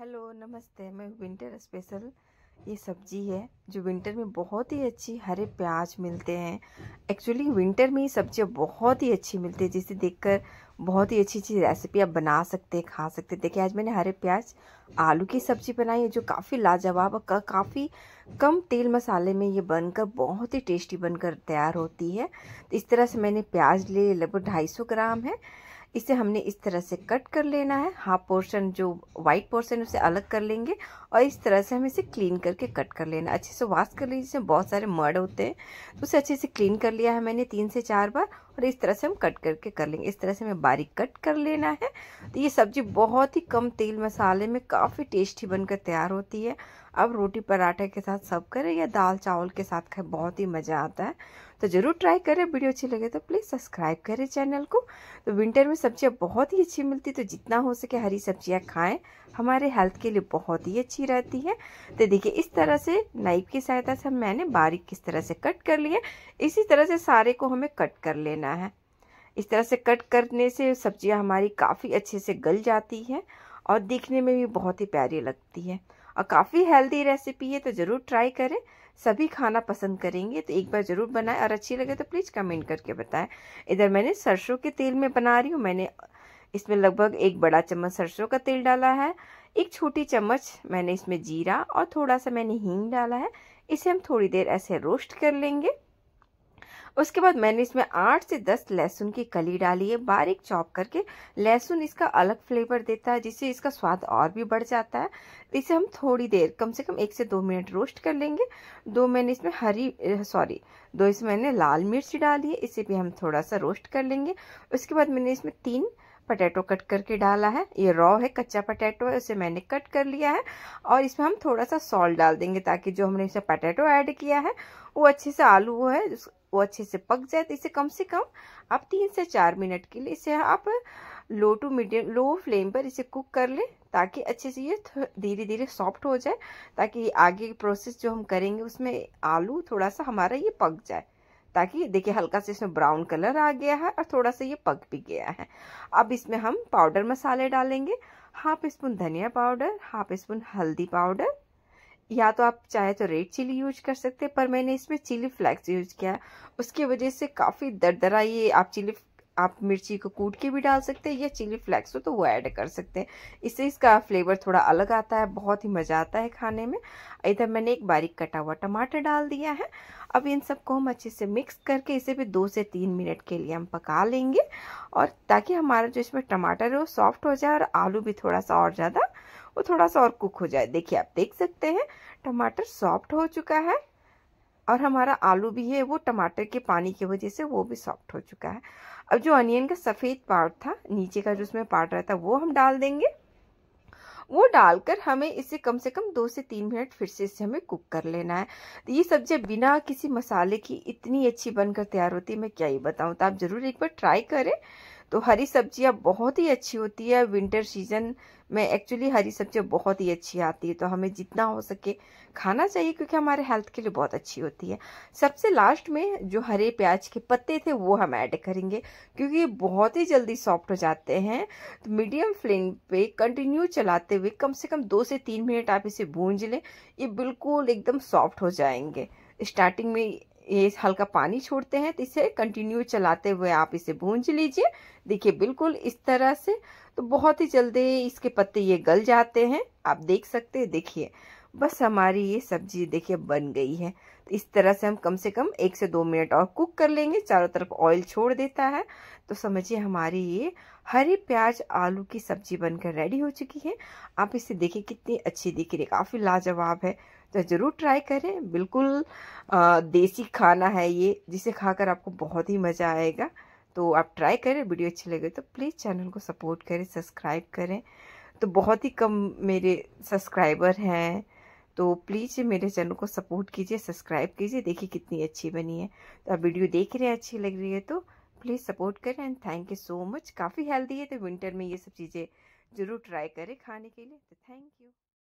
hello नमस्ते मैं winter special ये सब्जी है जो विंटर में बहुत ही अच्छी हरे प्याज मिलते हैं एक्चुअली विंटर में ये सब्जियाँ बहुत ही अच्छी मिलती है जिसे देखकर बहुत ही अच्छी अच्छी रेसिपी आप बना सकते हैं खा सकते हैं देखिए आज मैंने हरे प्याज आलू की सब्जी बनाई है जो काफ़ी लाजवाब और का, काफ़ी कम तेल मसाले में ये बनकर बहुत ही टेस्टी बनकर तैयार होती है तो इस तरह से मैंने प्याज लिए लगभग ढाई ग्राम है इसे हमने इस तरह से कट कर लेना है हाफ पोर्शन जो वाइट पोर्शन उसे अलग कर लेंगे और इस तरह से हम इसे क्लीन करके कट कर लेना अच्छे से वाश कर लीजिए बहुत सारे मर्ड होते हैं तो उसे अच्छे से क्लीन कर लिया है मैंने तीन से चार बार और इस तरह से हम कट करके कर लेंगे इस तरह से हमें बारीक कट कर लेना है तो ये सब्ज़ी बहुत ही कम तेल मसाले में काफ़ी टेस्टी बनकर तैयार होती है अब रोटी पराठे के साथ सब करें या दाल चावल के साथ खाए बहुत ही मज़ा आता है तो ज़रूर ट्राई करें वीडियो अच्छी लगे तो प्लीज़ सब्सक्राइब करें चैनल को तो विंटर में सब्जियाँ बहुत ही अच्छी मिलती तो जितना हो सके हरी सब्जियाँ खाएँ हमारे हेल्थ के लिए बहुत ही अच्छी रहती है तो देखिए इस तरह से नाइफ की सहायता से मैंने बारीक किस तरह से कट कर लिया इसी तरह से सारे को हमें कट कर लेना लेना है इस तरह से कट करने से सब्जियां हमारी काफ़ी अच्छे से गल जाती हैं और दिखने में भी बहुत ही प्यारी लगती है और काफ़ी हेल्दी रेसिपी है तो ज़रूर ट्राई करें सभी खाना पसंद करेंगे तो एक बार ज़रूर बनाएं और अच्छी लगे तो प्लीज़ कमेंट करके बताएं इधर मैंने सरसों के तेल में बना रही हूँ मैंने इसमें लगभग एक बड़ा चम्मच सरसों का तेल डाला है एक छोटी चम्मच मैंने इसमें जीरा और थोड़ा सा मैंने हींग डाला है इसे हम थोड़ी देर ऐसे रोस्ट कर लेंगे उसके बाद मैंने इसमें आठ से दस लहसुन की कली डाली है बारीक चॉप करके लहसुन इसका अलग फ्लेवर देता है जिससे इसका स्वाद और भी बढ़ जाता है इसे हम थोड़ी देर कम से कम एक से दो मिनट रोस्ट कर लेंगे दो मैंने इसमें हरी सॉरी दो इसमें मैंने लाल मिर्च डाली है इसे भी हम थोड़ा सा रोस्ट कर लेंगे उसके बाद मैंने इसमें तीन पटैटो कट करके डाला है ये रॉ है कच्चा पटेटो है उसे मैंने कट कर लिया है और इसमें हम थोड़ा सा सॉल्ट डाल देंगे ताकि जो हमने इसे पटेटो ऐड किया है वो अच्छे से आलू वो है वो अच्छे से पक जाए तो इसे कम से कम आप तीन से चार मिनट के लिए इसे आप low to medium low flame पर इसे कुक कर लें ताकि अच्छे से ये धीरे धीरे सॉफ्ट हो जाए ताकि आगे प्रोसेस जो हम करेंगे उसमें आलू थोड़ा सा हमारा ये पक जाए ताकि देखिए हल्का से इसमें ब्राउन कलर आ गया है और थोड़ा सा ये पक भी गया है अब इसमें हम पाउडर मसाले डालेंगे हाफ स्पून धनिया पाउडर हाफ स्पून हल्दी पाउडर या तो आप चाहे तो रेड चिली यूज कर सकते हैं पर मैंने इसमें चिली फ्लेक्स यूज किया है उसकी वजह से काफ़ी दर दरा ये आप चिली आप मिर्ची को कूट के भी डाल सकते हैं या चिली फ्लेक्स हो तो वो ऐड कर सकते हैं इससे इसका फ्लेवर थोड़ा अलग आता है बहुत ही मज़ा आता है खाने में इधर मैंने एक बारीक कटा हुआ टमाटर डाल दिया है अब इन सबको हम अच्छे से मिक्स करके इसे भी दो से तीन मिनट के लिए हम पका लेंगे और ताकि हमारा जो इसमें टमाटर है वो सॉफ्ट हो जाए और आलू भी थोड़ा सा और ज़्यादा वो थोड़ा सा और कुक हो जाए देखिए आप देख सकते हैं टमाटर सॉफ्ट हो चुका है और हमारा आलू भी है वो टमाटर के पानी की वजह से वो भी सॉफ्ट हो चुका है अब जो अनियन का सफ़ेद पार्ट था नीचे का जो उसमें पार्ट रहता है वो हम डाल देंगे वो डालकर हमें इसे कम से कम दो से तीन मिनट फिर से इसे हमें कुक कर लेना है तो ये सब्जी बिना किसी मसाले की इतनी अच्छी बनकर तैयार होती है मैं क्या ही बताऊँ तो आप ज़रूर एक बार ट्राई करें तो हरी सब्जियाँ बहुत ही अच्छी होती है विंटर सीजन में एक्चुअली हरी सब्जियाँ बहुत ही अच्छी आती है तो हमें जितना हो सके खाना चाहिए क्योंकि हमारे हेल्थ के लिए बहुत अच्छी होती है सबसे लास्ट में जो हरे प्याज के पत्ते थे वो हम ऐड करेंगे क्योंकि ये बहुत ही जल्दी सॉफ्ट हो जाते हैं तो मीडियम फ्लेम पे कंटिन्यू चलाते हुए कम से कम दो से तीन मिनट आप इसे भूंज लें ये बिल्कुल एकदम सॉफ्ट हो जाएंगे स्टार्टिंग में ये हल्का पानी छोड़ते हैं तो इसे कंटिन्यू चलाते हुए आप इसे भूंज लीजिए देखिए बिल्कुल इस तरह से तो बहुत ही जल्दी इसके पत्ते ये गल जाते हैं आप देख सकते हैं देखिए बस हमारी ये सब्जी देखिए बन गई है तो इस तरह से हम कम से कम एक से दो मिनट और कुक कर लेंगे चारों तरफ ऑयल छोड़ देता है तो समझिए हमारी ये हरी प्याज आलू की सब्जी बनकर रेडी हो चुकी है आप इसे देखिए कितनी अच्छी दिख रही है काफ़ी लाजवाब है तो ज़रूर ट्राई करें बिल्कुल आ, देसी खाना है ये जिसे खाकर आपको बहुत ही मज़ा आएगा तो आप ट्राई करें वीडियो अच्छी लगे तो प्लीज़ चैनल को सपोर्ट करें सब्सक्राइब करें तो बहुत ही कम मेरे सब्सक्राइबर हैं तो प्लीज़ मेरे चैनल को सपोर्ट कीजिए सब्सक्राइब कीजिए देखिए कितनी अच्छी बनी है तो आप वीडियो देख रहे हैं अच्छी लग रही है तो प्लीज़ सपोर्ट करें and thank you so much काफ़ी हेल्दी है तो विंटर में ये सब चीज़ें ज़रूर ट्राई करें खाने के लिए तो थैंक यू